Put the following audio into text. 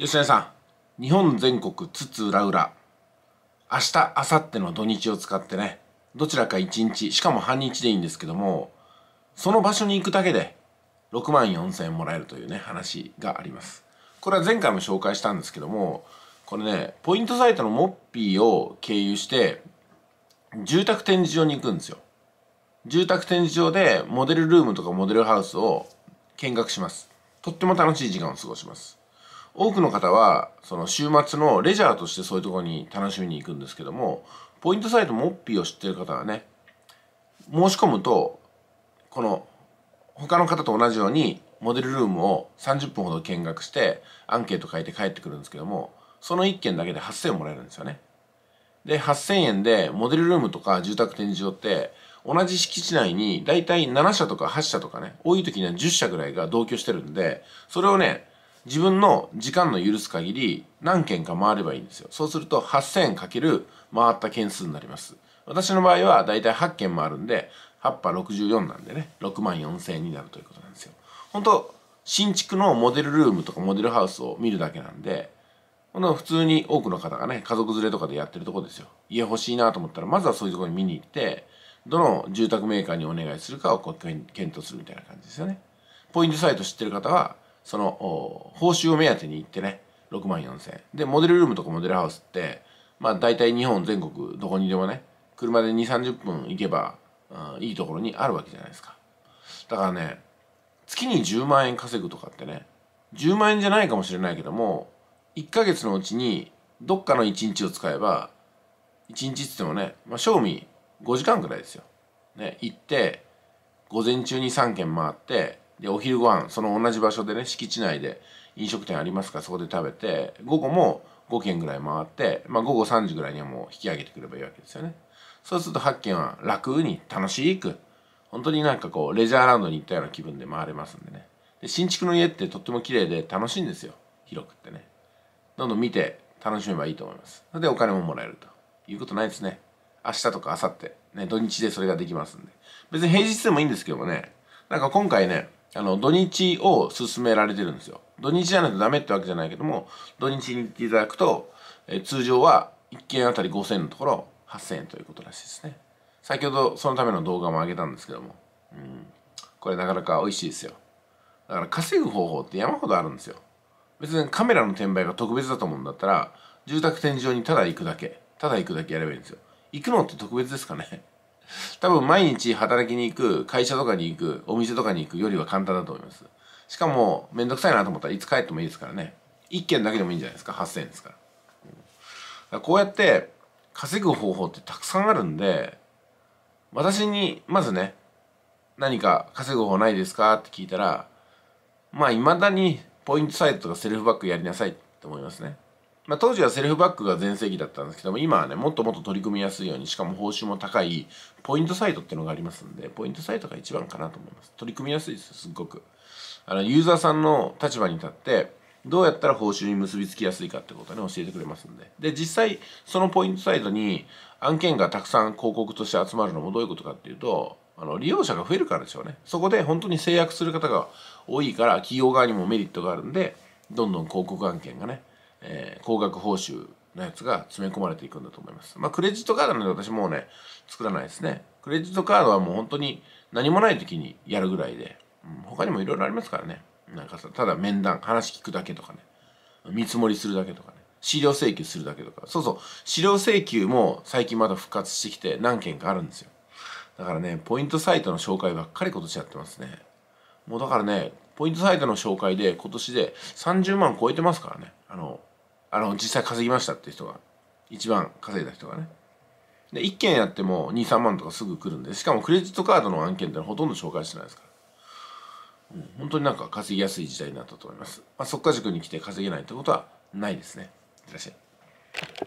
吉田さん日本全国津々浦々明日明後日の土日を使ってねどちらか1日しかも半日でいいんですけどもその場所に行くだけで6万4000円もらえるというね話がありますこれは前回も紹介したんですけどもこれねポイントサイトのモッピーを経由して住宅展示場に行くんですよ住宅展示場でモデルルームとかモデルハウスを見学しますとっても楽しい時間を過ごします多くの方はその週末のレジャーとしてそういうところに楽しみに行くんですけどもポイントサイトモッピーを知ってる方はね申し込むとこの他の方と同じようにモデルルームを30分ほど見学してアンケート書いて帰ってくるんですけどもその1件だけで8000円もらえるんですよねで8000円でモデルルームとか住宅展示場って同じ敷地内に大体7社とか8社とかね多い時には10社ぐらいが同居してるんでそれをね自分の時間の許す限り何件か回ればいいんですよ。そうすると 8000× 回った件数になります。私の場合はだいたい8件回るんで、8波64なんでね、6万4000円になるということなんですよ。本当新築のモデルルームとかモデルハウスを見るだけなんで、この普通に多くの方がね、家族連れとかでやってるとこですよ。家欲しいなと思ったら、まずはそういうところに見に行って、どの住宅メーカーにお願いするかをこう検討するみたいな感じですよね。ポイントサイト知ってる方は、その報酬を目当てに行ってね6万4千円でモデルルームとかモデルハウスってまあ大体日本全国どこにでもね車で2 3 0分行けば、うん、いいところにあるわけじゃないですかだからね月に10万円稼ぐとかってね10万円じゃないかもしれないけども1ヶ月のうちにどっかの1日を使えば1日っつってもね、まあ、賞味5時間くらいですよ。ね、行って午前中に3軒回ってでお昼ご飯その同じ場所でね敷地内で飲食店ありますからそこで食べて午後も5軒ぐらい回って、まあ、午後3時ぐらいにはもう引き上げてくればいいわけですよねそうすると8軒は楽に楽しく本当になんかこうレジャーランドに行ったような気分で回れますんでねで新築の家ってとっても綺麗で楽しいんですよ広くってねどんどん見て楽しめばいいと思いますでお金ももらえるということないですね明日とか明後日ね土日でそれができますんで別に平日でもいいんですけどもねなんか今回ねあの、土日を勧められてるんですよ。土日じゃないとダメってわけじゃないけども、土日に行っていただくと、え通常は1件あたり5000円のところ8000円ということらしいですね。先ほどそのための動画も上げたんですけども、うん、これなかなか美味しいですよ。だから稼ぐ方法って山ほどあるんですよ。別にカメラの転売が特別だと思うんだったら、住宅展示場にただ行くだけ、ただ行くだけやればいいんですよ。行くのって特別ですかね多分毎日働きに行く、会社とかに行く、お店とかに行くよりは簡単だと思います。しかも、めんどくさいなと思ったらいつ帰ってもいいですからね。1件だけでもいいんじゃないですか。8000円ですから。うん、からこうやって稼ぐ方法ってたくさんあるんで、私に、まずね、何か稼ぐ方法ないですかって聞いたら、まあ、未だにポイントサイトとかセルフバックやりなさいって思いますね。まあ、当時はセルフバックが全盛期だったんですけども、今はね、もっともっと取り組みやすいように、しかも報酬も高い、ポイントサイトっていうのがありますんで、ポイントサイトが一番かなと思います。取り組みやすいです、すっごく。あの、ユーザーさんの立場に立って、どうやったら報酬に結びつきやすいかってことをね、教えてくれますんで。で、実際、そのポイントサイトに案件がたくさん広告として集まるのもどういうことかっていうと、あの、利用者が増えるからでしょうね。そこで本当に制約する方が多いから、企業側にもメリットがあるんで、どんどん広告案件がね、えー、高額報酬のやつが詰め込まれていくんだと思います。まあ、クレジットカードなので私もうね、作らないですね。クレジットカードはもう本当に何もない時にやるぐらいで、うん、他にもいろいろありますからね。なんかさ、ただ面談、話聞くだけとかね、見積もりするだけとかね、資料請求するだけとか、そうそう、資料請求も最近まだ復活してきて何件かあるんですよ。だからね、ポイントサイトの紹介ばっかり今年やってますね。もうだからね、ポイントサイトの紹介で今年で30万超えてますからね。あの、あの実際稼ぎましたって人が一番稼いだ人がねで1件やっても23万とかすぐ来るんでしかもクレジットカードの案件ってほとんど紹介してないですから、うん、本当になんか稼ぎやすい時代になったと思います、まあ、速稼塾に来て稼げないってことはないですねいらっしゃい